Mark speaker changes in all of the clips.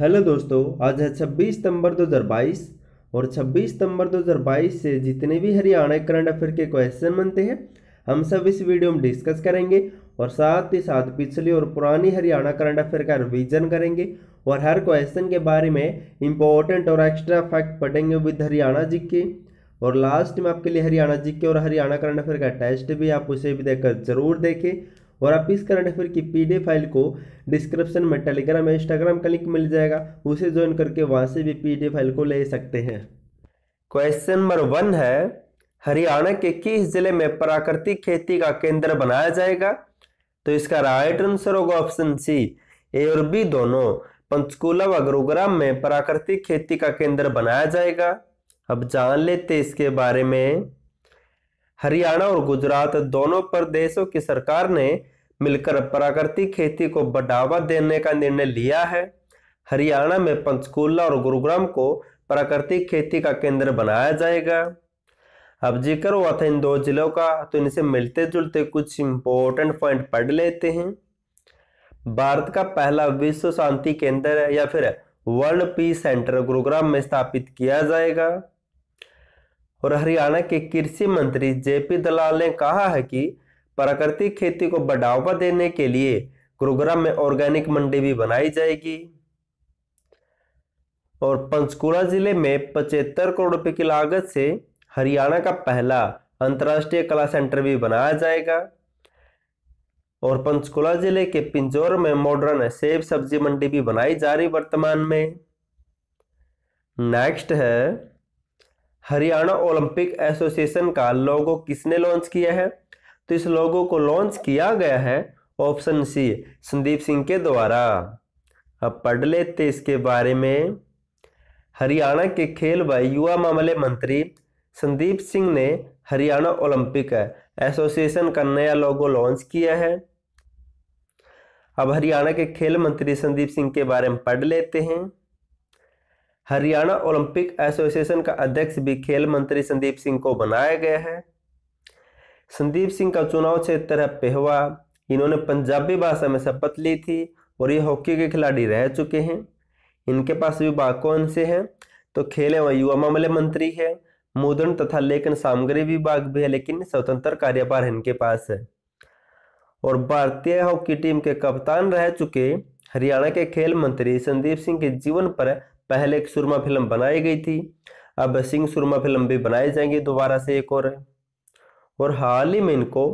Speaker 1: hello दोस्तों आज है 26 सितंबर 2022 और 26 सितंबर 2022 से जितने भी हरियाणा करंट अफेयर के क्वेश्चन बनते हैं हम सब इस वीडियो में डिस्कस करेंगे और साथ ही साथ पिछली और पुरानी हरियाणा करंट अफेयर का रिवीजन करेंगे और हर क्वेश्चन के बारे में इंपॉर्टेंट और एक्स्ट्रा फैक्ट पढ़ेंगे विद हरियाणा जी के और लास्ट में आपके लिए हरियाणा जी के और हरियाणा करंट अफेयर का टेस्ट भी आप उसे भी देखकर जरूर देखें और आप इस करंट अफेयर की पी फाइल को डिस्क्रिप्शन में टेलीग्राम या इंस्टाग्राम का लिंक मिल जाएगा उसे ज्वाइन करके वहाँ से भी पी फाइल को ले सकते हैं क्वेश्चन नंबर वन है हरियाणा के किस जिले में प्राकृतिक खेती का केंद्र बनाया जाएगा तो इसका राइट आंसर होगा ऑप्शन सी ए और बी दोनों पंचकूला व गुरुग्राम में प्राकृतिक खेती का केंद्र बनाया जाएगा अब जान लेते इसके बारे में हरियाणा और गुजरात दोनों प्रदेशों की सरकार ने मिलकर प्राकृतिक खेती को बढ़ावा देने का निर्णय लिया है हरियाणा में पंचकूला और गुरुग्राम को प्राकृतिक खेती का केंद्र बनाया जाएगा अब जिक्र हुआ था इन दो जिलों का तो इनसे मिलते जुलते कुछ इंपॉर्टेंट पॉइंट पढ़ लेते हैं भारत का पहला विश्व शांति केंद्र या फिर वर्ल्ड पीस सेंटर गुरुग्राम में स्थापित किया जाएगा और हरियाणा के कृषि मंत्री जेपी दलाल ने कहा है कि प्राकृतिक खेती को बढ़ावा देने के लिए गुरुग्राम में ऑर्गेनिक मंडी भी बनाई जाएगी और पंचकुला जिले में पचहत्तर करोड़ रुपए की लागत से हरियाणा का पहला अंतर्राष्ट्रीय कला सेंटर भी बनाया जाएगा और पंचकुला जिले के पिंजौर में मॉडर्न सेब सब्जी मंडी भी बनाई जा रही वर्तमान में नेक्स्ट है हरियाणा ओलंपिक एसोसिएशन का लोगो किसने लॉन्च किया है तो इस लोगो को लॉन्च किया गया है ऑप्शन सी संदीप सिंह के द्वारा अब पढ़ लेते इसके बारे में हरियाणा के खेल व युवा मामले मंत्री संदीप सिंह ने हरियाणा ओलंपिक एसोसिएशन का नया लोगो लॉन्च किया है अब हरियाणा के खेल मंत्री संदीप सिंह के बारे में पढ़ लेते हैं हरियाणा ओलंपिक एसोसिएशन का अध्यक्ष भी खेल मंत्री संदीप सिंह को बनाया गया है संदीप सिंह का चुनाव क्षेत्र है पेहवा इन्होंने पंजाबी भाषा में शपथ ली थी और ये हॉकी के खिलाड़ी रह चुके हैं इनके पास विभाग कौन से हैं तो खेल एवं युवा मामले मंत्री है मुद्रण तथा लेखन सामग्री विभाग भी है लेकिन स्वतंत्र कार्यभार इनके पास है और भारतीय हॉकी टीम के कप्तान रह चुके हरियाणा के खेल मंत्री संदीप सिंह के जीवन पर पहले एक सुरमा फिल्म बनाई गई थी अब सिंह सुरमा फिल्म भी बनाई जाएंगी दोबारा से एक और और हाल ही में इनको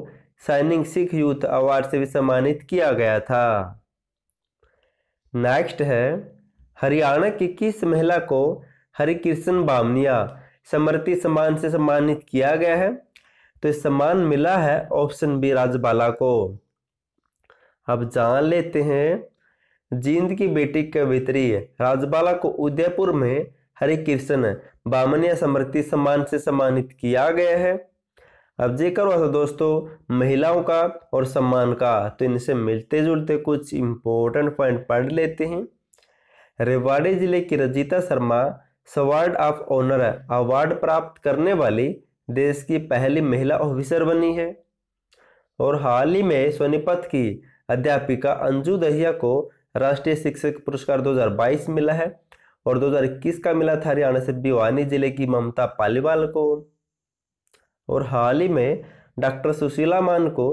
Speaker 1: साइनिंग सिख यूथ अवार्ड से भी सम्मानित किया गया था नेक्स्ट है हरियाणा की किस महिला को हरिकृष्ण बामनिया समृति सम्मान से सम्मानित किया गया है तो इस सम्मान मिला है ऑप्शन बी राजबाला को अब जान लेते हैं जींद की बेटी कवित्री राजबाला को उदयपुर में हरे कृष्ण बामनिया समृति सम्मान से सम्मानित किया गया है अब जेकर हुआ दोस्तों महिलाओं का और सम्मान का तो इनसे मिलते जुलते कुछ इम्पोर्टेंट पॉइंट पढ़ लेते हैं रेवाड़ी जिले की Rajita Sharma sword of honour award प्राप्त करने वाली देश की पहली महिला ऑफिसर बनी है और हाल ही में सोनीपत की अध्यापिका अंजू दहिया को राष्ट्रीय शिक्षक पुरस्कार 2022 मिला है और 2021 का मिला था हरियाणा से भिवानी जिले की ममता पालीवाल को और हाल ही में डॉक्टर सुशीला मान को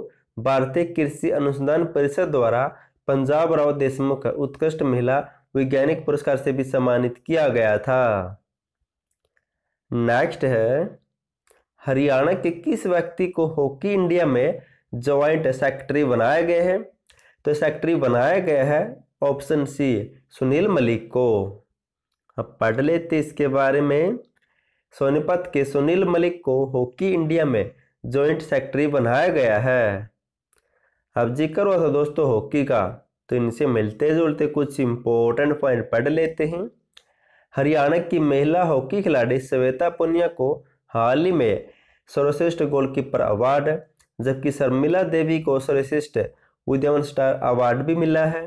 Speaker 1: भारतीय कृषि अनुसंधान परिषद द्वारा पंजाब राव देशमुख उत्कृष्ट महिला वैज्ञानिक पुरस्कार से भी सम्मानित किया गया था नेक्स्ट है हरियाणा के किस व्यक्ति को हॉकी इंडिया में ज्वाइंट सेक्रेटरी बनाया गया है तो सेक्रेटरी बनाया गया है ऑप्शन सी सुनील मलिक को अब पढ़ लेते इसके बारे में सोनीपत के सुनील मलिक को हॉकी इंडिया में जॉइंट सेक्रेटरी बनाया गया है अब जिक्र हुआ था दोस्तों हॉकी का तो इनसे मिलते जुलते कुछ इम्पोर्टेंट पॉइंट पढ़ लेते हैं हरियाणा की महिला हॉकी खिलाड़ी श्वेता पुनिया को हाल ही में सर्वश्रेष्ठ गोलकीपर अवार्ड जबकि शर्मिला देवी को सर्वश्रेष्ठ उद्यमन स्टार अवार्ड भी मिला है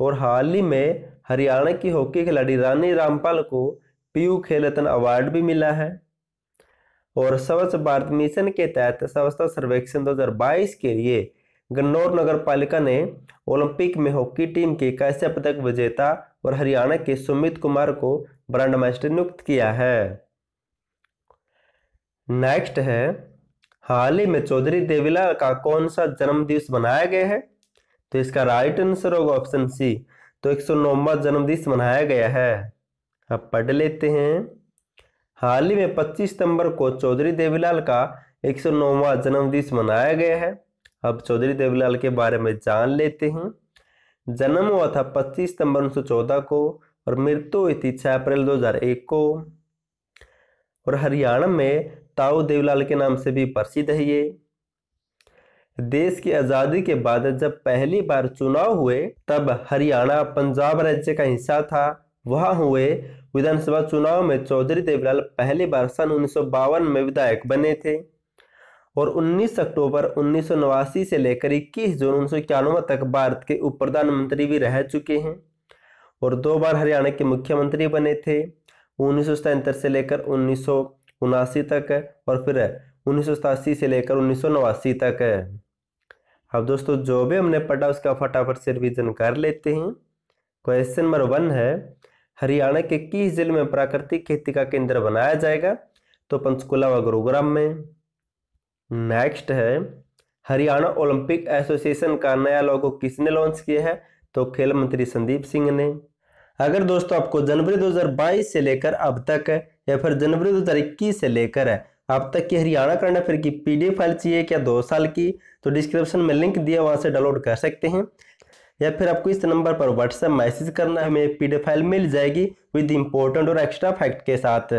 Speaker 1: और हाल ही में हरियाणा की हॉकी खिलाड़ी रानी रामपाल को पीयू खेल रत्न अवार्ड भी मिला है और स्वच्छ भारत मिशन के तहत स्वच्छता सर्वेक्षण 2022 के लिए गन्नौर नगर पालिका ने ओलंपिक में हॉकी टीम के कैसे पदक विजेता और हरियाणा के सुमित कुमार को ब्रांड मास्टर नियुक्त किया है नेक्स्ट है हाल ही में चौधरी देवीलाल का कौन सा जन्मदिवस मनाया गया है तो इसका राइट आंसर होगा ऑप्शन सी तो एक सौ नौवा जन्मदिन मनाया गया है अब पढ़ लेते हैं हाल ही में 25 सितंबर को चौधरी देवीलाल का एक सौ नौवा जन्मदिन मनाया गया है अब चौधरी देवीलाल के बारे में जान लेते हैं जन्म हुआ था 25 सितंबर 1914 को और मृत्यु हुई थी छह अप्रैल 2001 को और हरियाणा में ताऊ देवीलाल के नाम से भी प्रसिद्ध है ये देश की आज़ादी के बाद जब पहली बार चुनाव हुए तब हरियाणा पंजाब राज्य का हिस्सा था वहां हुए विधानसभा चुनाव में चौधरी देवीलाल पहली बार सन उन्नीस में विधायक बने थे और 19 अक्टूबर उन्नीस से लेकर 21 जून उन्नीस तक भारत के उप प्रधानमंत्री भी रह चुके हैं और दो बार हरियाणा के मुख्यमंत्री बने थे उन्नीस से लेकर उन्नीस तक और फिर उन्नीस से लेकर उन्नीस तक अब दोस्तों जो भी हमने पढ़ा उसका फटाफट से रिविजन कर लेते हैं क्वेश्चन नंबर वन है हरियाणा के किस जिले में प्राकृतिक खेती का केंद्र बनाया जाएगा तो पंचकुला व गुरुग्राम में नेक्स्ट है हरियाणा ओलंपिक एसोसिएशन का नया लोगो किसने लॉन्च किया है तो खेल मंत्री संदीप सिंह ने अगर दोस्तों आपको जनवरी 2022 से लेकर अब तक या फिर जनवरी 2021 से लेकर है आप तक की हरियाणा करना फिर की पीडीएफ फाइल चाहिए क्या दो साल की तो डिस्क्रिप्शन में लिंक दिया वहाँ से डाउनलोड कर सकते हैं या फिर आपको इस नंबर पर व्हाट्सएप मैसेज करना हमें पी फाइल मिल जाएगी विद इम्पोर्टेंट और एक्स्ट्रा फैक्ट के साथ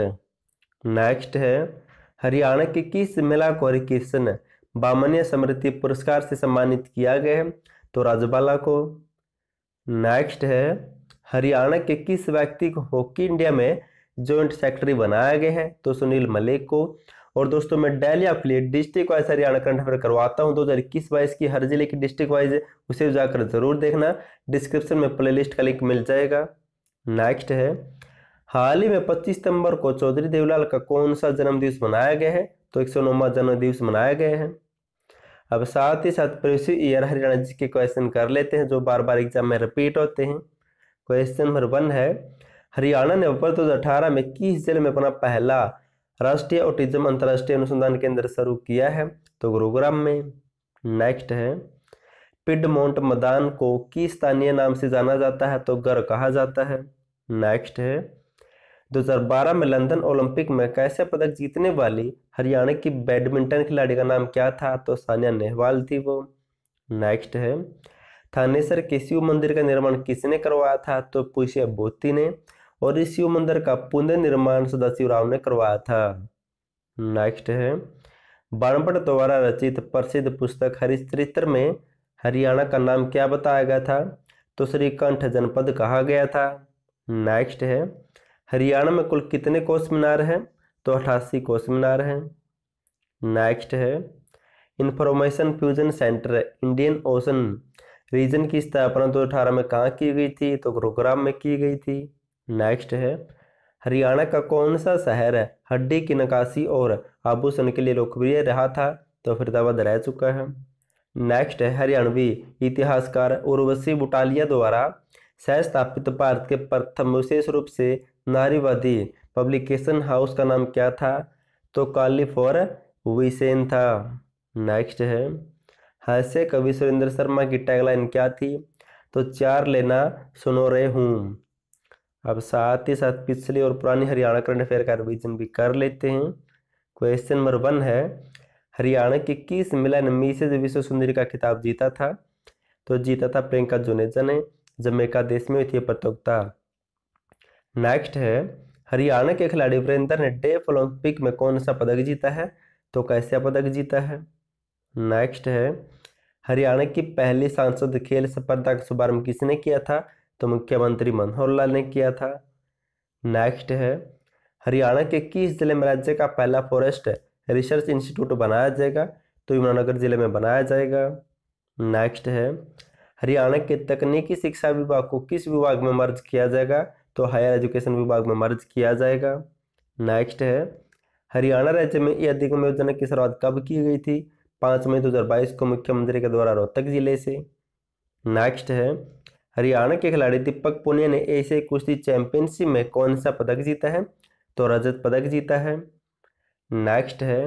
Speaker 1: नेक्स्ट है हरियाणा के किस मेला को कृष्ण बामन्य समृद्धि पुरस्कार से सम्मानित किया गया है तो राजबाला को नेक्स्ट है हरियाणा के किस व्यक्ति को हॉकी इंडिया में जॉइंट सेक्रेटरी बनाया गया है तो सुनील मलिक को और दोस्तों मैं डेली आपके लिए district wise Haryana current affair करवाता हूँ दो हज़ार इक्कीस बाईस की हर जिले की डिस्ट्रिक्ट वाइज उसे जाकर जरूर देखना डिस्क्रिप्शन में प्लेलिस्ट का लिंक मिल जाएगा नेक्स्ट है हाल ही में पच्चीस सितंबर को चौधरी देवलाल का कौन सा जन्मदिवस मनाया गया है तो एक सौ नौवा जन्मदिवस मनाया गया है अब साथ ही साथ प्रवेश ईयर हरियाणा जी के क्वेश्चन कर लेते हैं जो बार बार एग्जाम में रिपीट होते हैं क्वेश्चन नंबर वन है हरियाणा ने वर्ष दो में किस जिले में अपना पहला राष्ट्रीय ऑटिज्म अंतर्राष्ट्रीय अनुसंधान केंद्र शुरू किया है तो गुरुग्राम में नेक्स्ट है पिडमोंट मदान को किस स्थानीय नाम से जाना जाता है तो गर कहा जाता है नेक्स्ट है 2012 में लंदन ओलंपिक में कैसे पदक जीतने वाली हरियाणा की बैडमिंटन खिलाड़ी का नाम क्या था तो सानिया नेहवाल थी वो नेक्स्ट है थानेसर के मंदिर का निर्माण किसने करवाया था तो पुष्य बोती ने और इस शिव मंदिर का पुनर्निर्माण सदाशिव राव ने करवाया था नेक्स्ट है बाणपट द्वारा रचित प्रसिद्ध पुस्तक हरिश्चरित्र में हरियाणा का नाम क्या बताया गया था तो श्री कंठ जनपद कहा गया था नेक्स्ट है हरियाणा में कुल कितने कोष मीनार हैं तो अठासी कोष मीनार हैं नेक्स्ट है information fusion centre Indian ocean region की स्थापना दो अठारह में कहाँ की गई थी तो गुरुग्राम में की गई थी नेक्स्ट है हरियाणा का कौन सा शहर है हड्डी की निकासी और आभूषण के लिए लोकप्रिय रहा था तो फरीदाबाद तो रह चुका है नेक्स्ट है हरियाणवी इतिहासकार उर्वशी बुटालिया द्वारा सह स्थापित भारत के प्रथम विशेष रूप से नारीवादी पब्लिकेशन हाउस का नाम क्या था तो फॉर विसेन था नेक्स्ट है हास्य कवि सुरेंद्र शर्मा की टैगलाइन क्या थी तो चार लेना सुनो रहे हूँ अब साथ ही साथ पिछले और पुराने हरियाणा करंट अफेयर का रिविजन भी कर लेते हैं क्वेश्चन नंबर वन है हरियाणा के किस मिलन ने मिसेज विश्व सुंदरी का खिताब जीता था तो जीता था प्रियंका जुनेजा ने जमैका देश में हुई थी प्रतियोगिता नेक्स्ट है हरियाणा के खिलाड़ी वीरेंद्र ने डेफ ओलंपिक में कौन सा पदक जीता है तो कैसे पदक जीता है नेक्स्ट है हरियाणा की पहली सांसद खेल स्पर्धा का शुभारंभ किसने किया था तो मुख्यमंत्री मनोहर लाल ने किया था नेक्स्ट है हरियाणा के किस जिले में राज्य का पहला फॉरेस्ट रिसर्च इंस्टीट्यूट बनाया जाएगा तो यमुनानगर जिले में बनाया जाएगा नेक्स्ट है हरियाणा के तकनीकी शिक्षा विभाग को किस विभाग में मर्ज किया जाएगा तो हायर एजुकेशन विभाग में मर्ज किया जाएगा नेक्स्ट है हरियाणा राज्य में यह अधिगम योजना की शुरुआत कब की गई थी पाँच मई 2022 को मुख्यमंत्री के द्वारा रोहतक जिले से नेक्स्ट है हरियाणा के खिलाड़ी दीपक पुनिया ने एशियाई कुश्ती चैंपियनशिप में कौन सा पदक जीता है तो रजत पदक जीता है नेक्स्ट है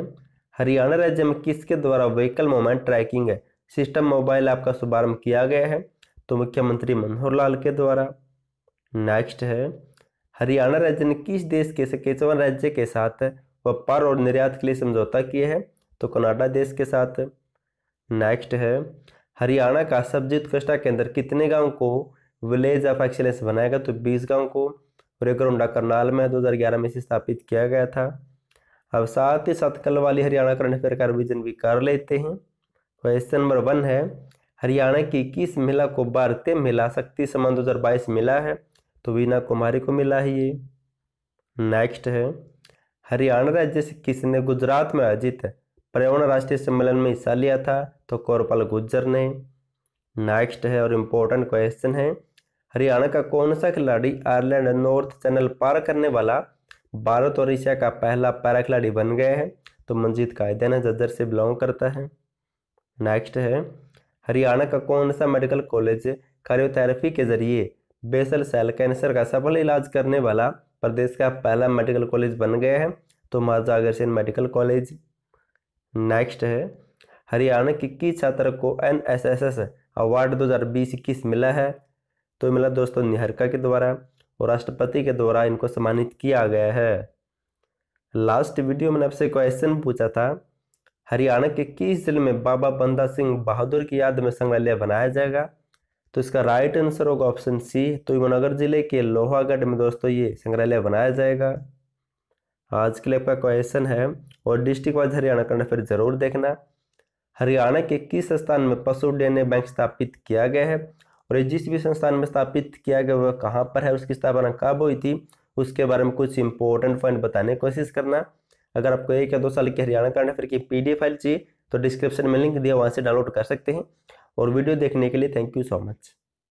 Speaker 1: हरियाणा राज्य में किसके द्वारा व्हीकल मोमेंट ट्रैकिंग है सिस्टम मोबाइल ऐप का शुभारंभ किया गया है तो मुख्यमंत्री मनोहर लाल के द्वारा नेक्स्ट है हरियाणा राज्य ने किस देश के सकेचवन राज्य के साथ व्यापार और निर्यात के लिए समझौता किया है तो कनाडा देश के साथ नेक्स्ट है हरियाणा का सबजित कृष्णा केंद्र कितने गाँव को विलेज ऑफ एक्सेलेंस बनाएगा तो बीस गाँव को और एक रोमडा करनाल में 2011 में इसे स्थापित किया गया था अब साथ ही साथ कल वाली हरियाणा करंट अफेयर का रिविजन भी कर लेते हैं क्वेश्चन नंबर वन है हरियाणा की किस महिला को भारतीय महिला शक्ति सम्मान बाईस मिला है तो वीना कुमारी को मिला है ये नेक्स्ट है हरियाणा राज्य से किसने गुजरात में आयोजित पर्यावरण राष्ट्रीय सम्मेलन में हिस्सा लिया था तो कौरपाल गुज्जर ने नेक्स्ट है और इम्पोर्टेंट क्वेश्चन है हरियाणा का कौन सा खिलाड़ी आयरलैंड नॉर्थ चैनल पार करने वाला भारत और एशिया का पहला पैरा खिलाड़ी बन गया है तो मंजीत ने जज्जर से बिलोंग करता है नेक्स्ट है हरियाणा का कौन सा मेडिकल कॉलेज कार्योथेरेपी के जरिए बेसल सेल कैंसर का सफल इलाज करने वाला प्रदेश का पहला मेडिकल कॉलेज बन गया है तो माजागर अग्रसेन मेडिकल कॉलेज नेक्स्ट है हरियाणा के किस छात्र को N S S S award दो हज़ार बीस इक्कीस मिला है तो मिला दोस्तों निहरका के द्वारा और राष्ट्रपति के द्वारा इनको सम्मानित किया गया है लास्ट वीडियो मैंने आपसे क्वेश्चन पूछा था हरियाणा के किस जिले में बाबा बंदा सिंह बहादुर की याद में संग्रहालय बनाया जाएगा तो इसका राइट आंसर होगा ऑप्शन सी तो यमुनानगर जिले के लोहागढ़ में दोस्तों ये संग्रहालय बनाया जाएगा आज के लिए आपका क्वेश्चन है और डिस्ट्रिक्ट वाइज हरियाणा करना फिर जरूर देखना हरियाणा के किस स्थान में पशु डी बैंक स्थापित किया गया है और जिस भी संस्थान में स्थापित किया गया वह कहाँ पर है उसकी स्थापना कब हुई थी उसके बारे में कुछ इंपॉर्टेंट पॉइंट बताने की कोशिश करना अगर आपको एक या दो साल की हरियाणा करना फिर की पी फाइल चाहिए तो डिस्क्रिप्शन में लिंक दिया वहाँ से डाउनलोड कर सकते हैं और वीडियो देखने के लिए थैंक यू सो मच